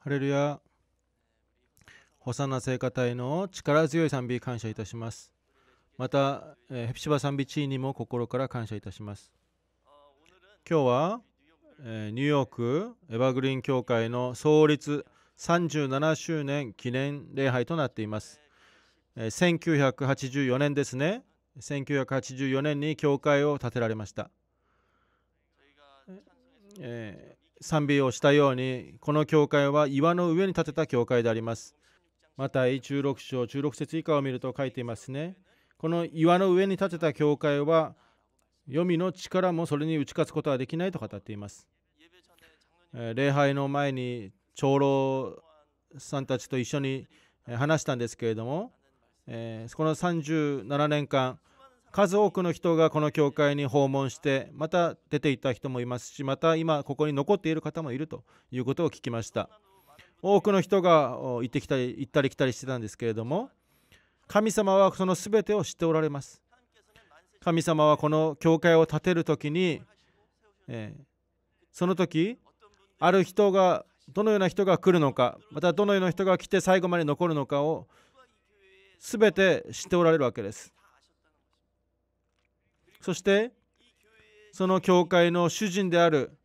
ハレルヤ。ホサナ聖歌隊の力強い賛美感謝いたします。また、えー、ヘピシバ賛美チーにも心から感謝いたします。今日は、えー、ニューヨークエバーグリーン協会の創立37周年記念礼拝となっています。えー、1984年ですね。1984年に教会を建てられました。えー賛美をしたようにこの教会は岩の上に建てた教会でありますまた16章16節以下を見ると書いていますねこの岩の上に建てた教会は黄泉の力もそれに打ち勝つことはできないと語っています礼拝の前に長老さんたちと一緒に話したんですけれどもこの37年間数多くの人がこの教会に訪問してまた出ていった人もいますしまた今ここに残っている方もいるということを聞きました多くの人が行ってきたり行ったり来たりしてたんですけれども神様はその全てを知っておられます神様はこの教会を建てる時に、えー、その時ある人がどのような人が来るのかまたどのような人が来て最後まで残るのかを全て知っておられるわけですそしてその教会の主人である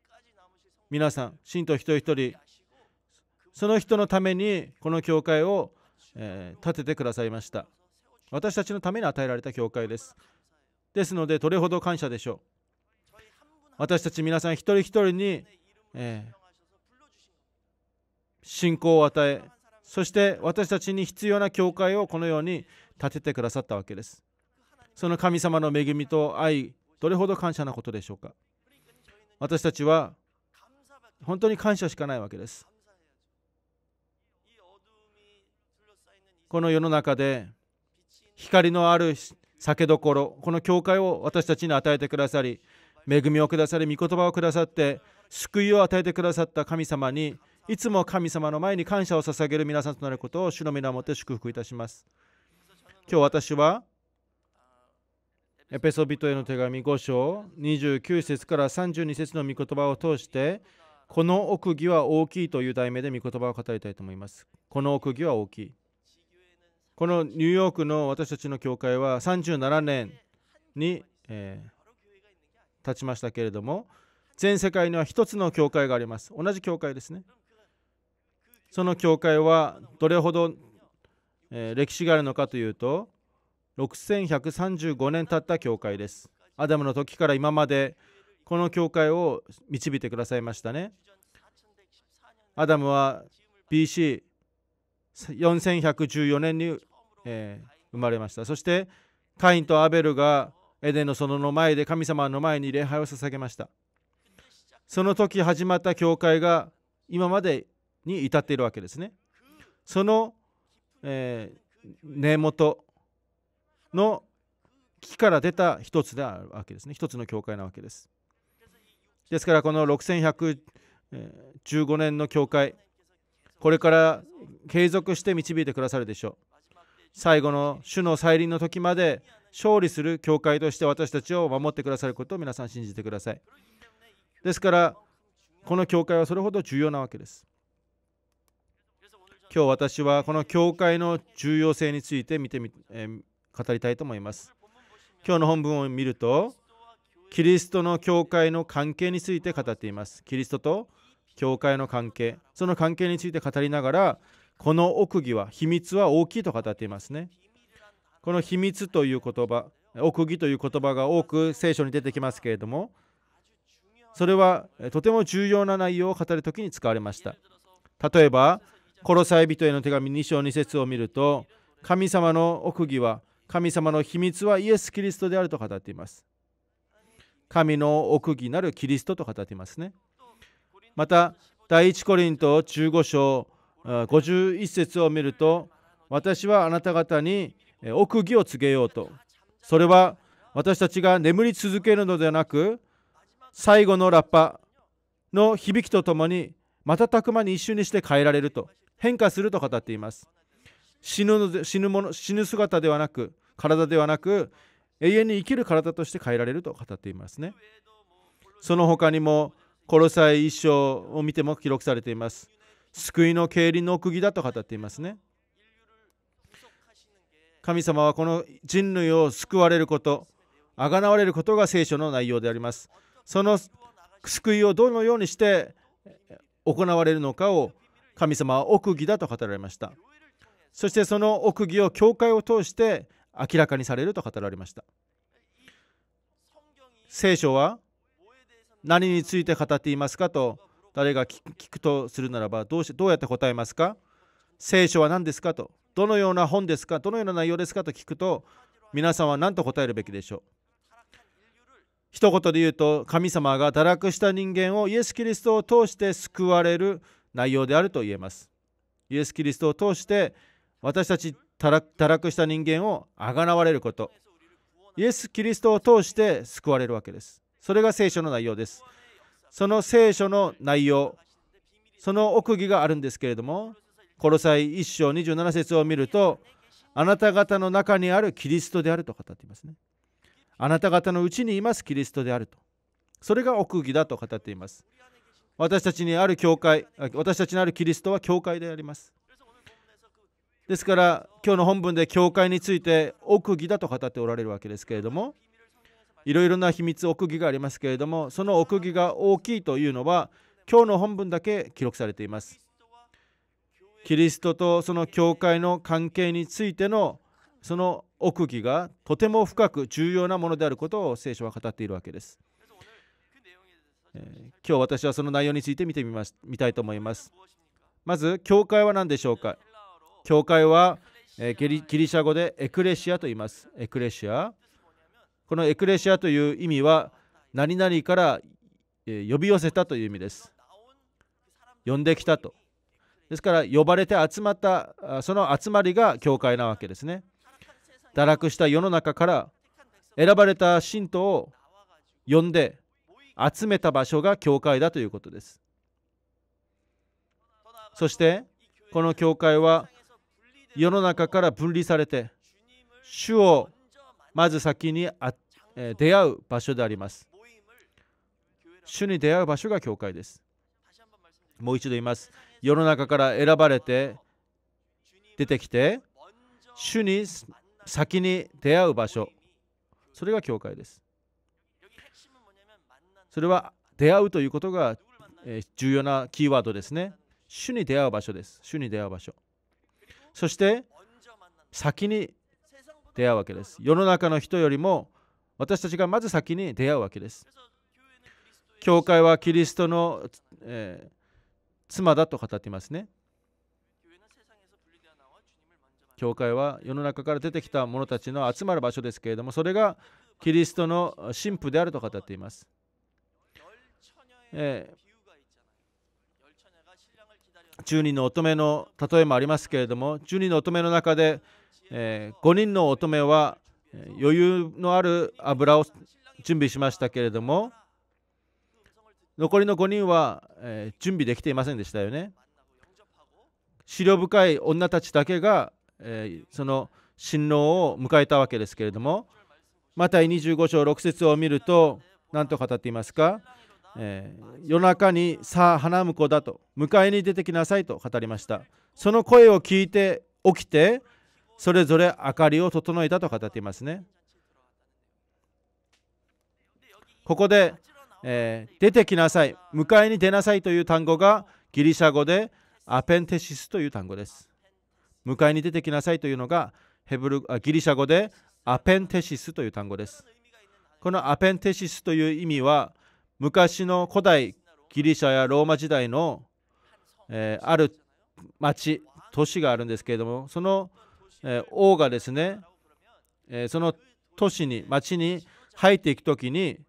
皆さん信徒一人一人その人のためにこの教会を、え建ててくださいました私たちのために与えられた教会ですですのでどれほど感謝でしょう私たち皆さん一人一人に、えー、信仰を与えそして私たちに必要な教会をこのように建ててくださったわけですその神様の恵みと愛どれほど感謝なことでしょうか私たちは本当に感謝しかないわけですこの世の中で光のある酒どころこの教会を私たちに与えてくださり恵みをくださり御言葉をくださって救いを与えてくださった神様にいつも神様の前に感謝を捧げる皆さんとなることを主の皆をもって祝福いたします今日私はエペソビトへの手紙5章29節から32節の御言葉を通してこの奥義は大きいという題名で御言葉を語りたいと思います。この奥義は大きい。このニューヨークの私たちの教会は37年に、えー、立ちましたけれども全世界には一つの教会があります。同じ教会ですね。その教会はどれほど、えー、歴史があるのかというと6135年経った教会ですアダムの時から今までこの教会を導いてくださいましたねアダムは BC4114 年に、生まれましたそしてカインとアベルがエデンの園の前で神様の前に礼拝を捧げましたその時始まった教会が今までに至っているわけですねその、根元の機から出た一つであるわけですね。一つの教会なわけです。ですからこの6115年の教会、これから継続して導いてくださるでしょう。最後の主の再臨の時まで勝利する教会として私たちを守ってくださることを皆さん信じてください。ですからこの教会はそれほど重要なわけです。今日私はこの教会の重要性について見てみ、えー語りたいと思います今日の本文を見るとキリストの教会の関係について語っていますキリストと教会の関係その関係について語りながらこの奥義は秘密は大きいと語っていますねこの秘密という言葉奥義という言葉が多く聖書に出てきますけれどもそれはとても重要な内容を語る時に使われました例えばコロサイ人への手紙2章2節を見ると神様の奥義は神様の秘密はイエス・キリストであると語っています。神の奥義なるキリストと語っていますね。また、第1コリント15章51節を見ると、私はあなた方に奥義を告げようと。それは私たちが眠り続けるのではなく、最後のラッパの響きとともに、瞬く間に一瞬にして変えられると、変化すると語っています。死ぬので死ぬもの死ぬ姿ではなく体ではなく永遠に生きる体として変えられると語っていますねその他にもコロサイ一生を見ても記録されています救いの経理の奥義だと語っていますね神様はこの人類を救われることあがなわれることが聖書の内容でありますその救いをどのようにして行われるのかを神様は奥義だと語られましたそしてその奥義を教会を通して明らかにされると語られました聖書は何について語っていますかと誰が聞くとするならばどうしどうやって答えますか聖書は何ですかとどのような本ですかどのような内容ですかと聞くと皆さんは何と答えるべきでしょう一言で言うと神様が堕落した人間をイエス・キリストを通して救われる内容であると言えますイエス・キリストを通して私たち堕落した人間をあがなわれることイエス・キリストを通して救われるわけですそれが聖書の内容ですその聖書の内容その奥義があるんですけれどもコロサイ1章27節を見るとあなた方の中にあるキリストであると語っていますねあなた方のうちにいますキリストであるとそれが奥義だと語っています私たちにある教会私たちにあるキリストは教会でありますですから今日の本文で教会について奥義だと語っておられるわけですけれどもいろいろな秘密奥義がありますけれどもその奥義が大きいというのは今日の本文だけ記録されていますキリストとその教会の関係についてのその奥義がとても深く重要なものであることを聖書は語っているわけです、えー、今日私はその内容について見てみます見たいと思いますまず教会は何でしょうか教会は、えギリギリシャ語でエクレシアと言います。エクレシア。このエクレシアという意味は何々から、え呼び寄せたという意味です。呼んできたと。ですから呼ばれて集まったその集まりが教会なわけですね。堕落した世の中から選ばれた信徒を呼んで集めた場所が教会だということです。そしてこの教会は世の中から分離されて主をまず先に出会う場所であります主に出会う場所が教会ですもう一度言います世の中から選ばれて出てきて主に先に出会う場所それが教会ですそれは出会うということが重要なキーワードですね主に出会う場所です主に出会う場所そして先に出会うわけです世の中の人よりも私たちがまず先に出会うわけです教会はキリストの、えー、妻だと語っていますね教会は世の中から出てきた者たちの集まる場所ですけれどもそれがキリストの神父であると語っています、えー、十人の乙女の例えもありますけれども十人の乙女の中で、えー、5人の乙女は余裕のある油を準備しましたけれども残りの5人は、えー、準備できていませんでしたよね。資料深い女たちだけが、えー、その新郎を迎えたわけですけれどもマタイ25章6節を見ると何と語っていますかえー、夜中にさあ花婿だと迎えに出てきなさいと語りましたその声を聞いて起きてそれぞれ明かりを整えたと語っていますねここで、えー、出てきなさい迎えに出なさいという単語がギリシャ語でアペンテシスという単語です迎えに出てきなさいというのがヘブルあギリシャ語でアペンテシスという単語ですこのアペンテシスという意味は昔の古代ギリシャやローマ時代の、えー、ある町都市があるんですけれどもその、えー、王がですね、えー、その都市に町に入っていく時に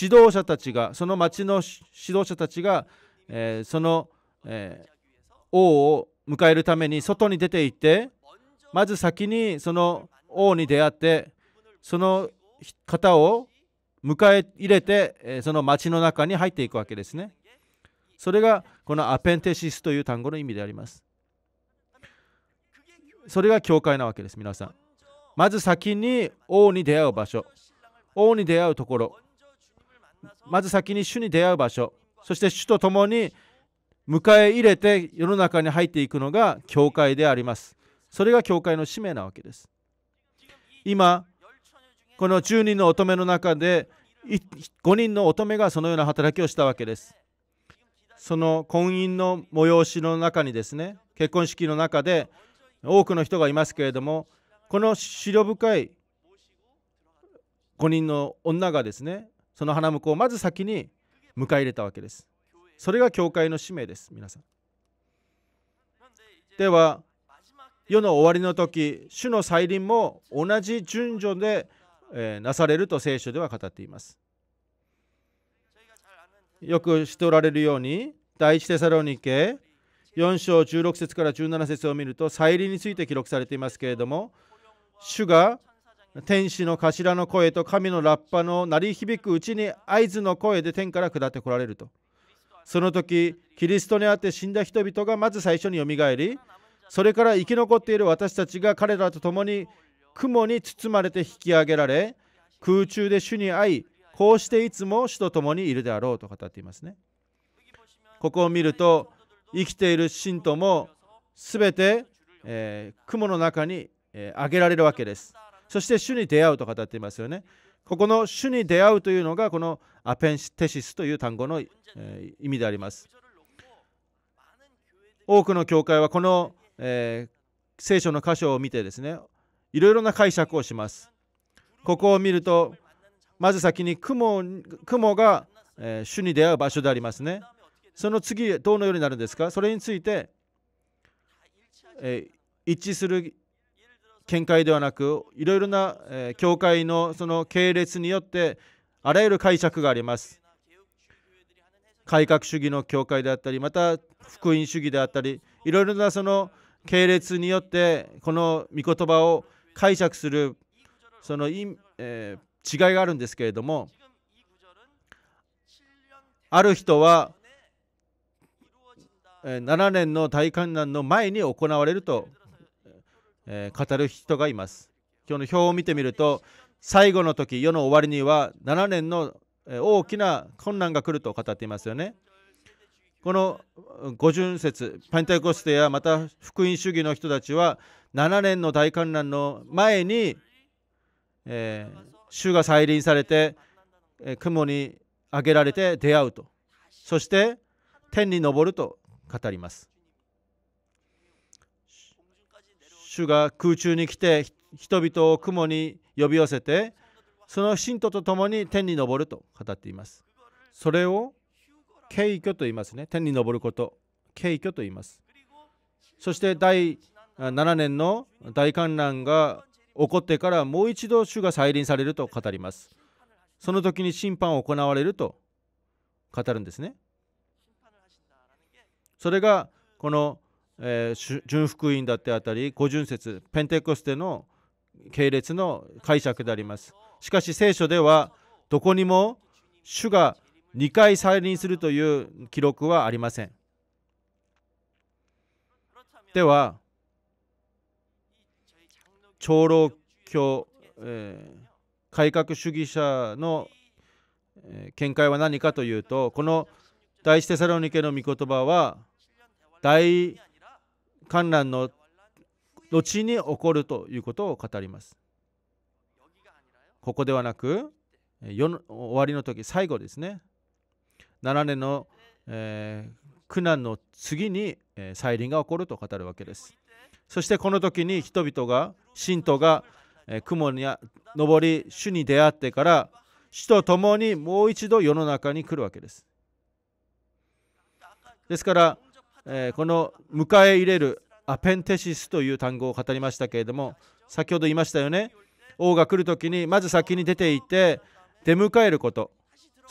指導者たちがその町の指導者たちが、えその、え王を迎えるために外に出て行ってまず先にその王に出会ってその方を迎え入れてその町の中に入っていくわけですね。それがこのアペンテシスという単語の意味であります。それが教会なわけです、皆さん。まず先に王に出会う場所、王に出会うところ、まず先に主に出会う場所、そして主と共に迎え入れて世の中に入っていくのが教会であります。それが教会の使命なわけです。今、この10人の乙女の中で5人の乙女がそのような働きをしたわけです。その婚姻の催しの中にですね結婚式の中で多くの人がいますけれどもこの資料深い5人の女がですねその花婿をまず先に迎え入れたわけです。それが教会の使命です、皆さん。では、世の終わりの時、主の再臨も同じ順序でえなされると聖書では語っています。よくしておられるように第1テサロニケ4章16節から17節を見ると再臨について記録されていますけれども主が天使の頭の声と神のラッパの鳴り響くうちに合図の声で天から下ってこられるとその時キリストにあって死んだ人々がまず最初によみがえりそれから生き残っている私たちが彼らと共に雲に包まれて引き上げられ空中で主に会いこうしていつも主と共にいるであろうと語っていますねここを見ると生きている信徒も全て、えー、雲の中に、えー、上げられるわけですそして主に出会うと語っていますよねここの主に出会うというのがこのアペンテシスという単語の、えー、意味であります多くの教会はこの、えー、聖書の箇所を見てですねいろいろな解釈をしますここを見るとまず先に雲雲が、え主に出会う場所でありますねその次どのようになるんですかそれについて、え一致する見解ではなくいろいろな、え教会のその系列によってあらゆる解釈があります改革主義の教会であったりまた福音主義であったりいろいろなその系列によってこの御言葉を解釈するその、えー、違いがあるんですけれどもある人は7年の大観覧の前に行われると、えー、語る人がいます今日の表を見てみると最後の時世の終わりには7年の大きな困難が来ると語っていますよねこの五巡節パンタコステやまた福音主義の人たちは7年の大観覧の前に、えー、主が再臨されて、えー、雲に上げられて出会うとそして天に昇ると語ります主が空中に来て人々を雲に呼び寄せてその信徒と共に天に昇ると語っていますそれを敬虚と言いますね天に昇ること敬虚と言いますそして第7年の大観覧が起こってからもう一度主が再臨されると語りますその時に審判を行われると語るんですねそれがこの、えー、純福音だってあたり五純節ペンテコステの系列の解釈でありますしかし聖書ではどこにも主が2回再臨するという記録はありません。では長老教、えー、改革主義者の、えー、見解は何かというとこの第一テサロニケの御言葉は大観覧の後に起こるということを語ります。ここではなく終わりの時最後ですね7年の、え苦難の次に、え再臨が起こると語るわけですそしてこの時に人々が信徒が、え雲に登り主に出会ってから主と共にもう一度世の中に来るわけですですから、えこの迎え入れるアペンテシスという単語を語りましたけれども先ほど言いましたよね王が来る時にまず先に出ていて出迎えること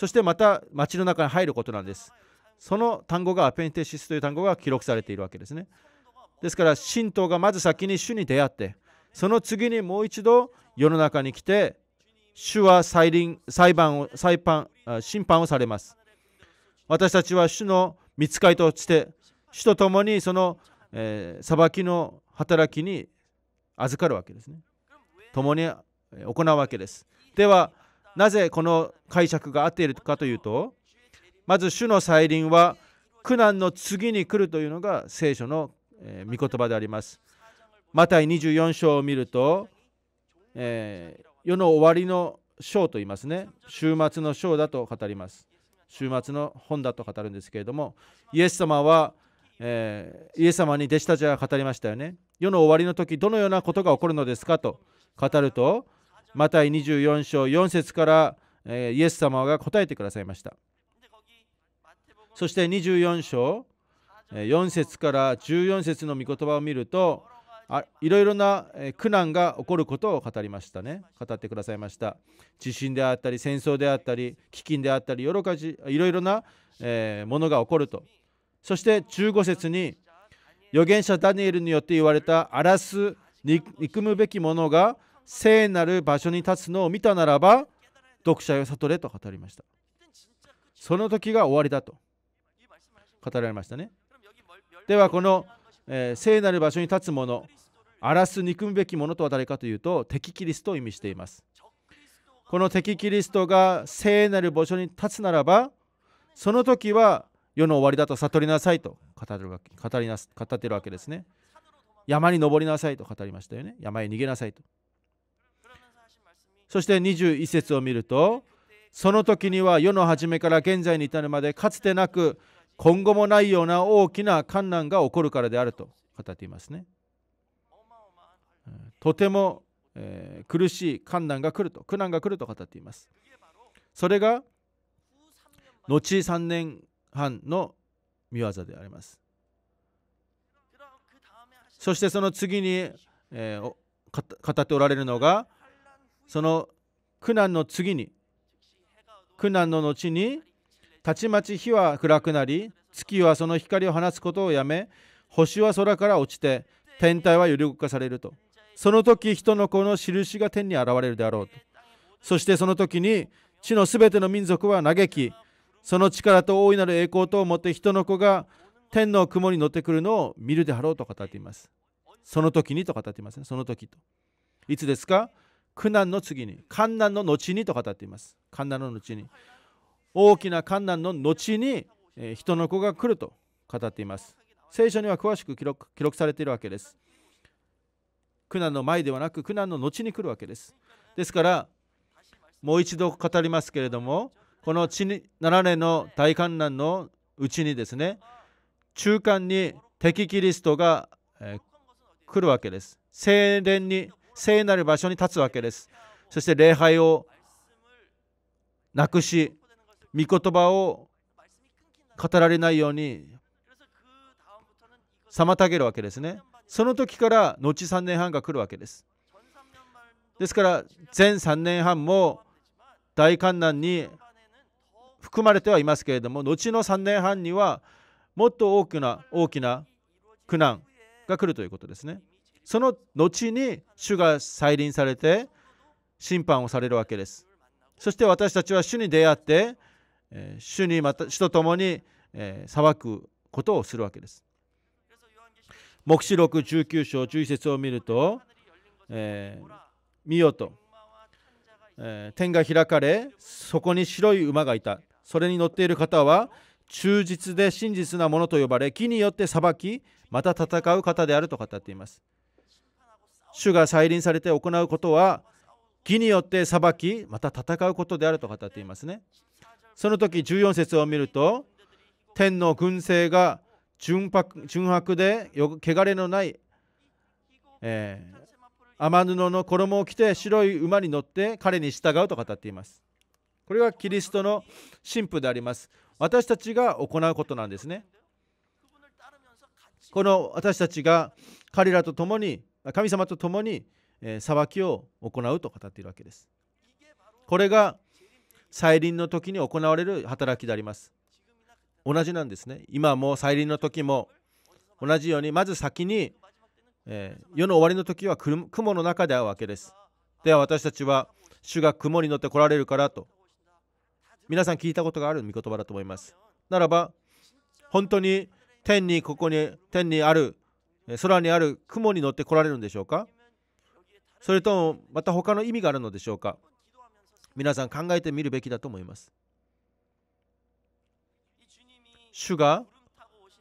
そしてまた町の中に入ることなんですその単語がアペンテシスという単語が記録されているわけですねですから神道がまず先に主に出会ってその次にもう一度世の中に来て主は裁臨裁判を裁判審判をされます私たちは主の見つかいとして主と共にその、えー、裁きの働きに預かるわけですね共に行うわけですではなぜこの解釈が合っているかというとまず主の再臨は苦難の次に来るというのが聖書の御言葉であります。マタイ24章を見ると、えー、世の終わりの章と言いますね週末の章だと語ります週末の本だと語るんですけれどもイエス様は、えー、イエス様に弟子たちが語りましたよね世の終わりの時どのようなことが起こるのですかと語るとマタイ24章4節からイエス様が答えてくださいましたそして24章4節から14節の御言葉を見るといろいろな苦難が起こることを語りましたね語ってくださいました地震であったり戦争であったり飢饉であったりいろいろなものが起こるとそして15節に預言者ダニエルによって言われた荒らす憎むべきものが聖なる場所に立つのを見たならば読者よ悟れと語りましたその時が終わりだと語られましたねではこの、えー、聖なる場所に立つ者荒らす憎むべきものとは誰かというと敵キリストを意味していますこの敵キリストが聖なる場所に立つならばその時は世の終わりだと悟りなさいと語るわけ語りな語ってるわけですね山に登りなさいと語りましたよね山へ逃げなさいとそして21節を見るとその時には世の初めから現在に至るまでかつてなく今後もないような大きな困難が起こるからであると語っていますね。とても、えー、苦しい困難が来ると苦難が来ると語っています。それが後3年半の見業であります。そしてその次に、えー、語っておられるのがその苦難の次に苦難の後にたちまち火は暗くなり月はその光を放つことをやめ星は空から落ちて天体は揺り動かされるとその時人の子の印が天に現れるであろうとそしてその時に地のすべての民族は嘆きその力と大いなる栄光とをもって人の子が天の雲に乗ってくるのを見るであろうと語っていますその時にと語っていますねその時といつですか苦難の次に、観難の後にと語っています。観難の後に。大きな観難の後に、えー、人の子が来ると語っています。聖書には詳しく記録記録されているわけです。苦難の前ではなく苦難の後に来るわけです。ですからもう一度語りますけれどもこの地に7年の大観難のうちにですね中間に敵キリストが、え来るわけです。精霊に聖なる場所に立つわけですそして礼拝をなくし御言葉を語られないように妨げるわけですねその時から後3年半が来るわけですですから前3年半も大観難に含まれてはいますけれども後の3年半にはもっと大きな大きな苦難が来るということですねその後に主が再臨されて審判をされるわけです。そして私たちは主に出会って、え主にまた主と共に、え裁くことをするわけです。黙示録19章11節を見ると、えー、見よと、えー、天が開かれそこに白い馬がいたそれに乗っている方は忠実で真実なものと呼ばれ木によって裁きまた戦う方であると語っています主が再臨されて行うことは義によって裁きまた戦うことであると語っていますねその時14節を見ると天の軍勢が純白で汚れのない、えー、天布の衣を着て白い馬に乗って彼に従うと語っていますこれはキリストの神父であります私たちが行うことなんですねこの私たちが彼らと共に神様と共に、え裁きを行うと語っているわけです。これが再臨の時に行われる働きであります。同じなんですね。今も再臨の時も同じようにまず先に、え世の終わりの時は雲の中で会うわけです。では私たちは主が雲に乗って来られるからと皆さん聞いたことがある御言葉だと思います。ならば本当に天にここに天にある空にある雲に乗って来られるんでしょうかそれともまた他の意味があるのでしょうか皆さん考えてみるべきだと思います主が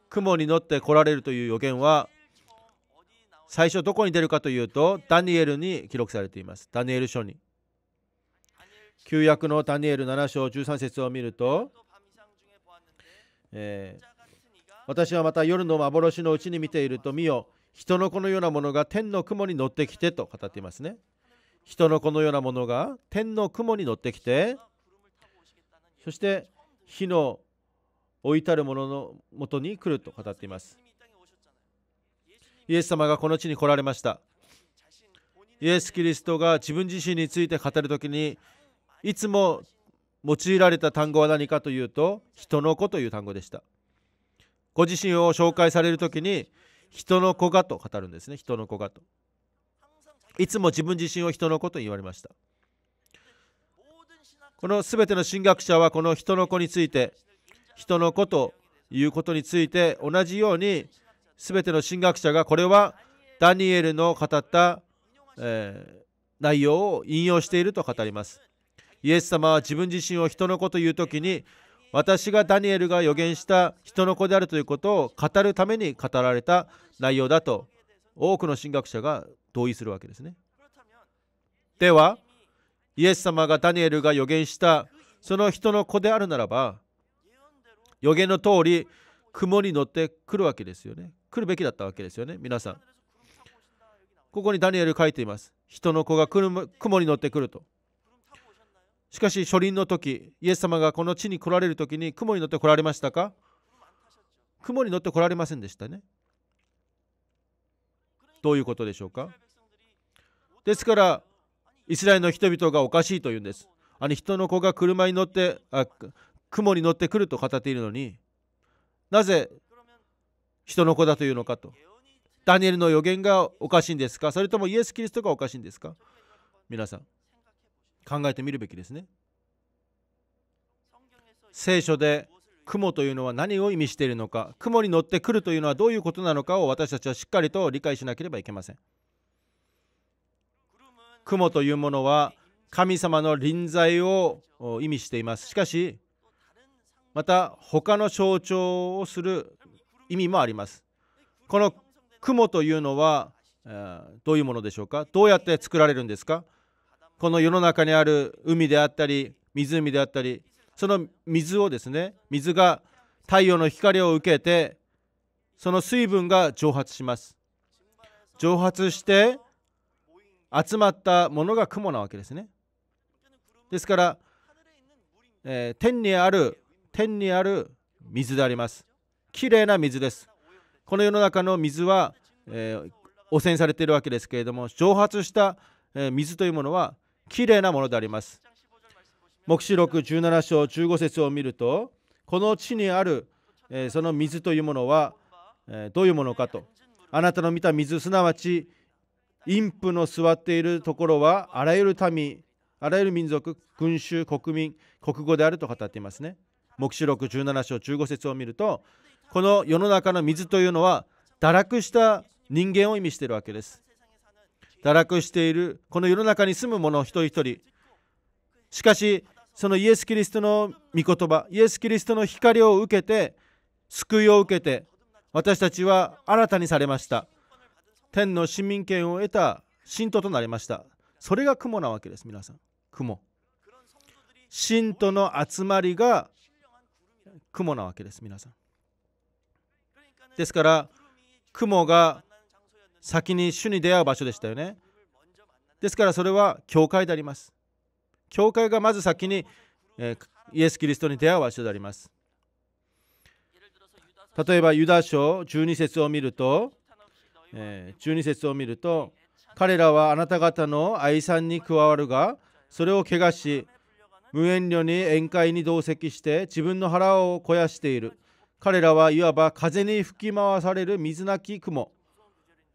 雲に乗って来られるという予言は最初どこに出るかというとダニエルに記録されていますダニエル書に旧約のダニエル7章13節を見ると、えー私はまた夜の幻のうちに見ていると見よ人の子のようなものが天の雲に乗ってきてと語っていますね人の子のようなものが天の雲に乗ってきてそして火の置いたるもののもとに来ると語っていますイエス様がこの地に来られましたイエス・キリストが自分自身について語る時にいつも用いられた単語は何かというと人の子という単語でしたご自身を紹介される時に人の子がと語るんですね人の子がといつも自分自身を人の子と言われましたこの全ての神学者はこの人の子について人の子ということについて同じように全ての神学者がこれはダニエルの語った、え内容を引用していると語りますイエス様は自分自身を人の子という時に私がダニエルが予言した人の子であるということを語るために語られた内容だと多くの神学者が同意するわけですね。ではイエス様がダニエルが予言したその人の子であるならば予言の通り雲に乗ってくるわけですよね。来るべきだったわけですよね皆さん。ここにダニエル書いています。人の子が雲に乗ってくると。しかし、初臨の時、イエス様がこの地に来られる時に雲に乗って来られましたか雲に乗って来られませんでしたね。どういうことでしょうかですから、イスラエルの人々がおかしいというんです。あの人の子が車に乗ってあ、雲に乗ってくると語っているのに、なぜ人の子だというのかと。ダニエルの予言がおかしいんですかそれともイエス・キリストがおかしいんですか皆さん。考えてみるべきですね聖書で雲というのは何を意味しているのか雲に乗ってくるというのはどういうことなのかを私たちはしっかりと理解しなければいけません雲というものは神様の臨在を意味していますしかしまた他の象徴をする意味もありますこの雲というのはどういうものでしょうかどうやって作られるんですかこの世の中にある海であったり湖であったりその水をですね水が太陽の光を受けてその水分が蒸発します蒸発して集まったものが雲なわけですねですから、えー、天にある天にある水でありますきれいな水ですこの世の中の水は、えー、汚染されているわけですけれども蒸発した、えー、水というものはきれいなものであります。黙示録17章15節を見るとこの地にある、えその水というものは、えどういうものかとあなたの見た水すなわち陰布の座っているところはあらゆる民あらゆる民族群衆国民国語であると語っていますね黙示録17章15節を見るとこの世の中の水というのは堕落した人間を意味しているわけです堕落しているこの世の中に住む者一人一人しかしそのイエス・キリストの御言葉イエス・キリストの光を受けて救いを受けて私たちは新たにされました天の市民権を得た信徒となりましたそれが雲なわけです皆さん雲信徒の集まりが雲なわけです皆さんですから雲が先に主に出会う場所でしたよねですからそれは教会であります教会がまず先に、えイエス・キリストに出会う場所であります例えばユダ書12節を見ると、え12節を見ると彼らはあなた方の愛さんに加わるがそれを怪我し無遠慮に宴会に同席して自分の腹を肥やしている彼らはいわば風に吹き回される水なき雲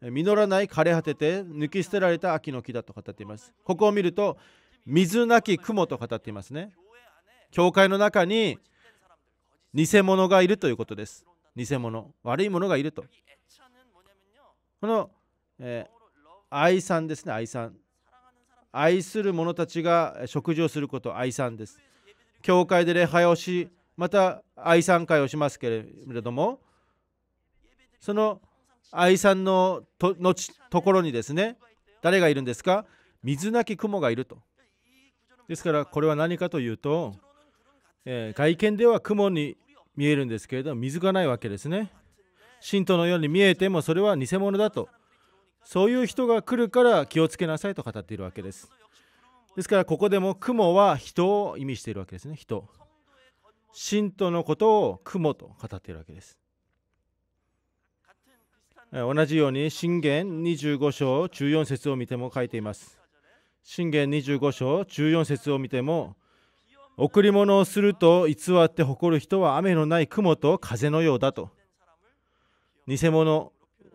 実らない枯れ果てて抜き捨てられた秋の木だと語っていますここを見ると水なき雲と語っていますね教会の中に偽物がいるということです偽物悪いものがいるとこの、えー、愛さんですね愛さん愛する者たちが食事をすること愛さんです教会で礼拝をしまた愛さん会をしますけれどもその愛さんのとのところにですね誰がいるんですか水なき雲がいるとですからこれは何かというと、えー、外見では雲に見えるんですけれど水がないわけですね信徒のように見えてもそれは偽物だとそういう人が来るから気をつけなさいと語っているわけですですからここでも雲は人を意味しているわけですね人信徒のことを雲と語っているわけです同じように信玄25章14節を見ても書いています信玄25章14節を見ても贈り物をすると偽って誇る人は雨のない雲と風のようだと偽物、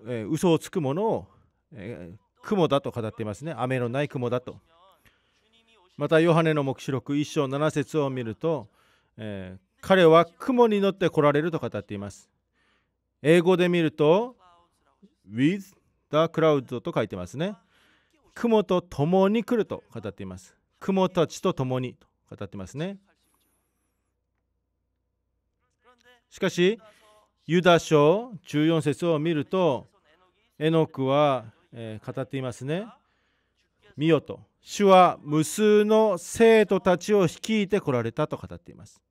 え嘘をつくものを、え雲だと語っていますね雨のない雲だとまたヨハネの黙示録1章7節を見ると、えー、彼は雲に乗って来られると語っています英語で見ると with the cloud と書いてますね。雲と共に来ると語っています。雲たちと共にと語ってますね。しかし、ユダ書14節を見ると、エノクは、えー、語っていますね。見よと、主は無数の生徒たちを率いてこられたと語っています。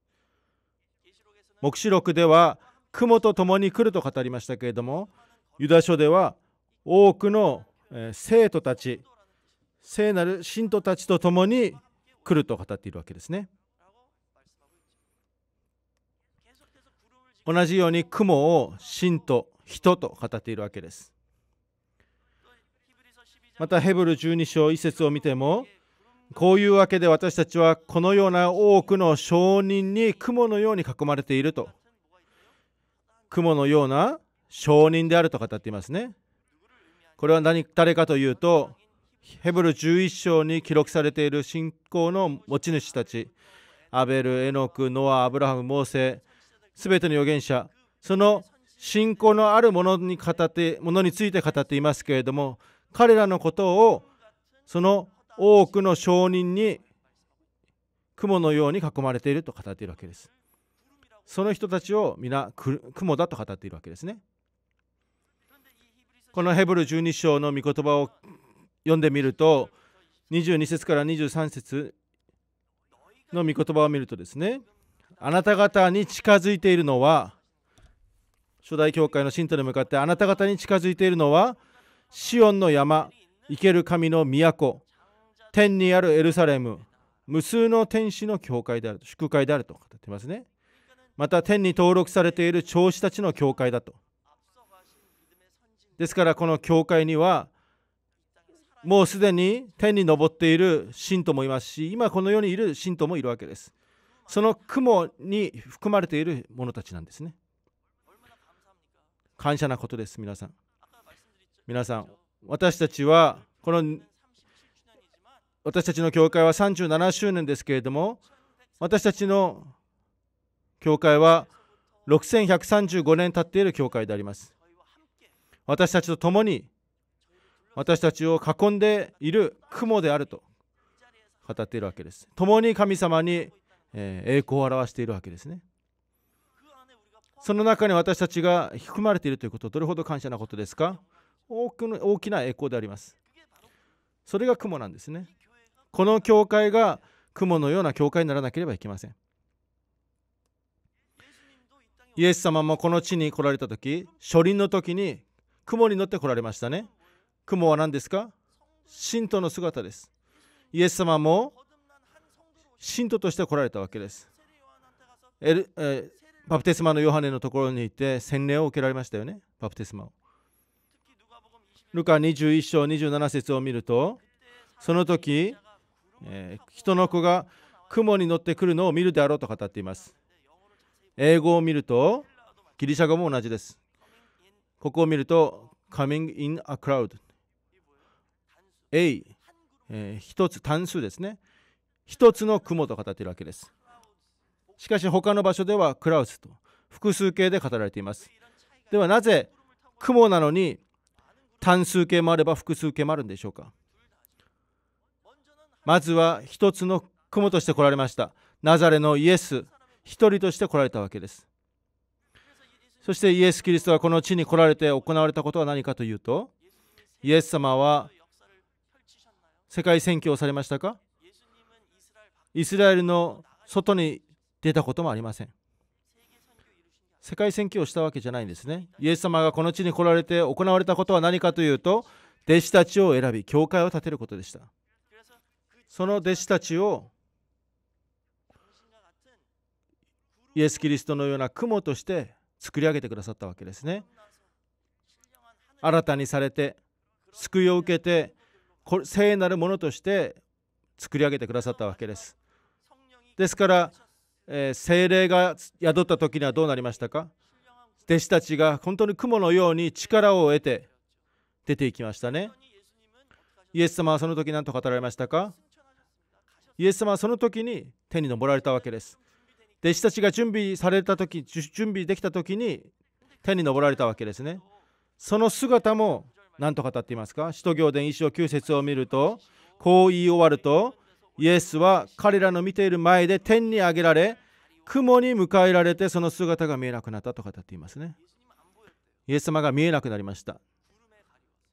黙示録では、雲と共に来ると語りましたけれども、ユダ書では多くの生徒たち聖なる信徒たちと共に来ると語っているわけですね同じように雲を信徒人と語っているわけですまたヘブル12章1節を見てもこういうわけで私たちはこのような多くの証人に雲のように囲まれていると雲のような証人であると語っていますね。これは何誰かというと、ヘブル11章に記録されている信仰の持ち主たち、アベル、エノク、ノア、アブラハム、モーセ、すべての預言者、その信仰のあるものに語ってものについて語っていますけれども、彼らのことをその多くの証人に雲のように囲まれていると語っているわけです。その人たちを皆雲だと語っているわけですね。このヘブル12章の御言葉を読んでみると22節から23節の御言葉を見るとですねあなた方に近づいているのは初代教会の信徒に向かってあなた方に近づいているのはシオンの山生ける神の都天にあるエルサレム無数の天使の教会であると祝会であると語ってますねまた天に登録されている長子たちの教会だとですからこの教会にはもうすでに天に昇っている信徒もいますし今この世にいる信徒もいるわけですその雲に含まれている者たちなんですね感謝なことです皆さん皆さん私たちはこの私たちの教会は37周年ですけれども私たちの教会は6135年経っている教会であります私たちと共に私たちを囲んでいる雲であると語っているわけです。共に神様に栄光を表しているわけですね。その中に私たちが含まれているということ、どれほど感謝なことですか多くの大きな栄光であります。それが雲なんですね。この教会が雲のような教会にならなければいけません。イエス様もこの地に来られた時、初輪の時に雲に乗って来られましたね。雲は何ですか信徒の姿です。イエス様も信徒として来られたわけです。エルえー、バプテスマのヨハネのところに行って洗礼を受けられましたよね、バプテスマを。ルカ21章27節を見ると、その時、えー、人の子が雲に乗ってくるのを見るであろうと語っています。英語を見ると、ギリシャ語も同じです。ここを見ると Coming in a crowd A、えー、一つ単数ですね一つの雲と語っているわけですしかし他の場所ではクラウスと複数形で語られていますではなぜ雲なのに単数形もあれば複数形もあるんでしょうかまずは一つの雲として来られましたナザレのイエス一人として来られたわけですそしてイエス・キリストがこの地に来られて行われたことは何かというと、イエス様は世界宣教をされましたかイスラエルの外に出たこともありません。世界宣教をしたわけじゃないんですね。イエス様がこの地に来られて行われたことは何かというと、弟子たちを選び、教会を建てることでした。その弟子たちをイエス・キリストのような雲として作り上げてくださったわけですね新たにされて救いを受けて聖なるものとして作り上げてくださったわけですですから、えー、精霊が宿った時にはどうなりましたか弟子たちが本当に雲のように力を得て出ていきましたねイエス様はその時何と語られましたかイエス様はその時に天に登られたわけです弟子たちが準備された時準備できた時に天に昇られたわけですねその姿も何と語っていますか使徒行伝一章9節を見るとこう言い終わるとイエスは彼らの見ている前で天に上げられ雲に迎えられてその姿が見えなくなったと語っていますねイエス様が見えなくなりました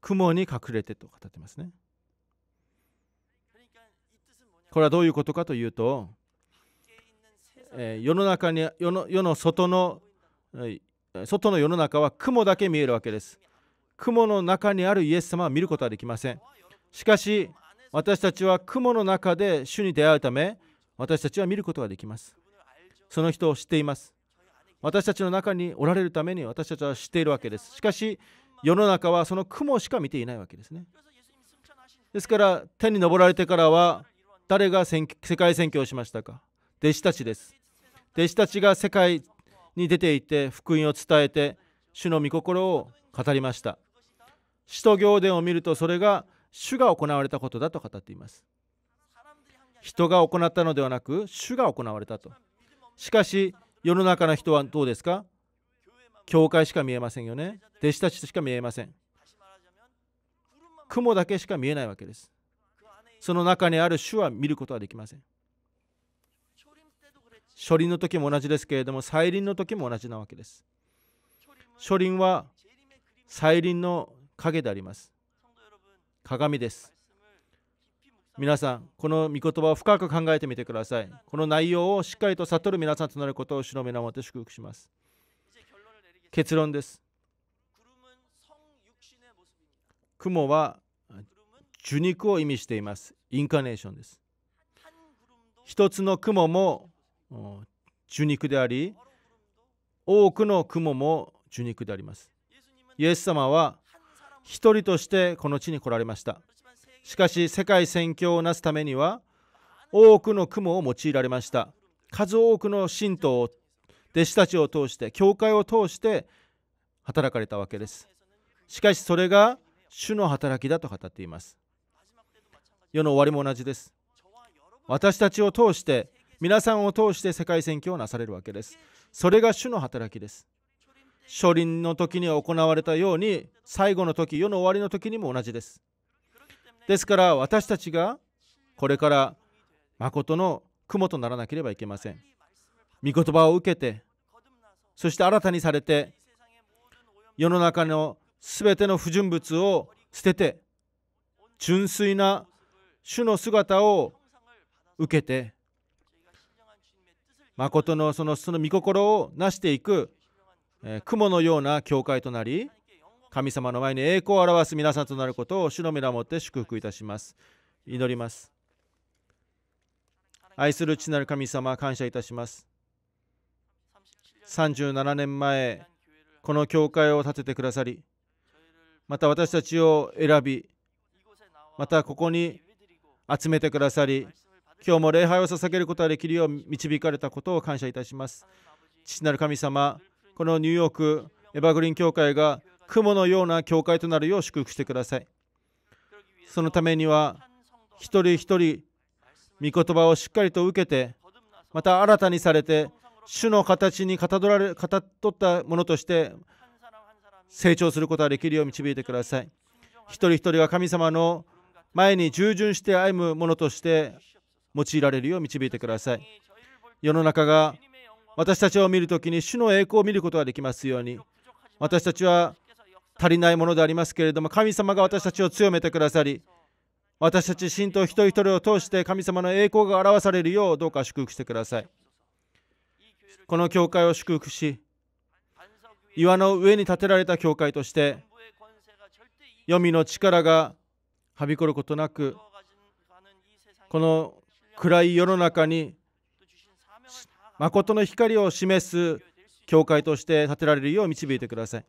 雲に隠れてと語ってますねこれはどういうことかというとえー、世の中に世の世の外の、え外の世の中は雲だけ見えるわけです雲の中にあるイエス様は見ることはできませんしかし私たちは雲の中で主に出会うため私たちは見ることができますその人を知っています私たちの中におられるために私たちは知っているわけですしかし世の中はその雲しか見ていないわけですねですから天に昇られてからは誰が世界宣教をしましたか弟子たちです弟子たちが世界に出ていて福音を伝えて主の御心を語りました使徒行伝を見るとそれが主が行われたことだと語っています人が行ったのではなく主が行われたとしかし世の中の人はどうですか教会しか見えませんよね弟子たちしか見えません雲だけしか見えないわけですその中にある主は見ることはできません初輪の時も同じですけれども再臨の時も同じなわけです初輪は再臨の影であります鏡です皆さんこの御言葉を深く考えてみてくださいこの内容をしっかりと悟る皆さんとなることを主の皆のもって祝福します結論です雲は受肉を意味していますインカネーションです一つの雲も受肉であり多くの雲も受肉でありますイエス様は一人としてこの地に来られましたしかし世界宣教をなすためには多くの雲を用いられました数多くの信徒を弟子たちを通して教会を通して働かれたわけですしかしそれが主の働きだと語っています世の終わりも同じです私たちを通して皆さんを通して世界選挙をなされるわけです。それが主の働きです。初輪の時に行われたように、最後の時、世の終わりの時にも同じです。ですから私たちがこれから誠の雲とならなければいけません。御言葉を受けて、そして新たにされて、世の中のすべての不純物を捨てて、純粋な主の姿を受けて、誠のそのその御心を成していく、えー、雲のような教会となり神様の前に栄光を表す皆さんとなることを主の皆をもって祝福いたします祈ります愛する父なる神様感謝いたします37年前この教会を建ててくださりまた私たちを選びまたここに集めてくださり今日も礼拝を捧げることができるよう導かれたことを感謝いたします父なる神様このニューヨークエバーグリーン教会が雲のような教会となるよう祝福してくださいそのためには一人一人御言葉をしっかりと受けてまた新たにされて主の形にかたどられかたどったものとして成長することができるよう導いてください一人一人が神様の前に従順して歩むものとして用いられるよう導いてください世の中が私たちを見るときに主の栄光を見ることができますように私たちは足りないものでありますけれども神様が私たちを強めてくださり私たち信徒一人一人を通して神様の栄光が表されるようどうか祝福してくださいこの教会を祝福し岩の上に建てられた教会として黄泉の力がはびこることなくこの暗い世の中に誠の光を示す教会として建てられるよう導いてください。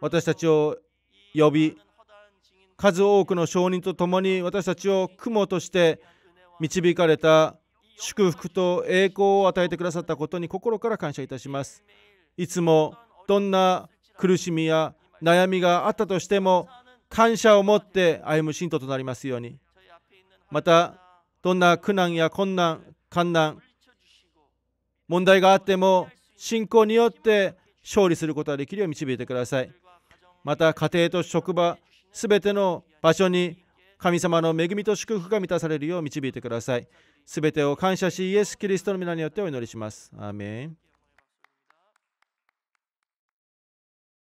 私たちを呼び、数多くの証人と共に私たちを雲として導かれた祝福と栄光を与えてくださったことに心から感謝いたします。いつもどんな苦しみや悩みがあったとしても感謝を持って歩む信徒となりますように。またどんな苦難や困難困難問題があっても信仰によって勝利することができるよう導いてくださいまた家庭と職場すべての場所に神様の恵みと祝福が満たされるよう導いてくださいすべてを感謝しイエス・キリストの皆によってお祈りしますアーメン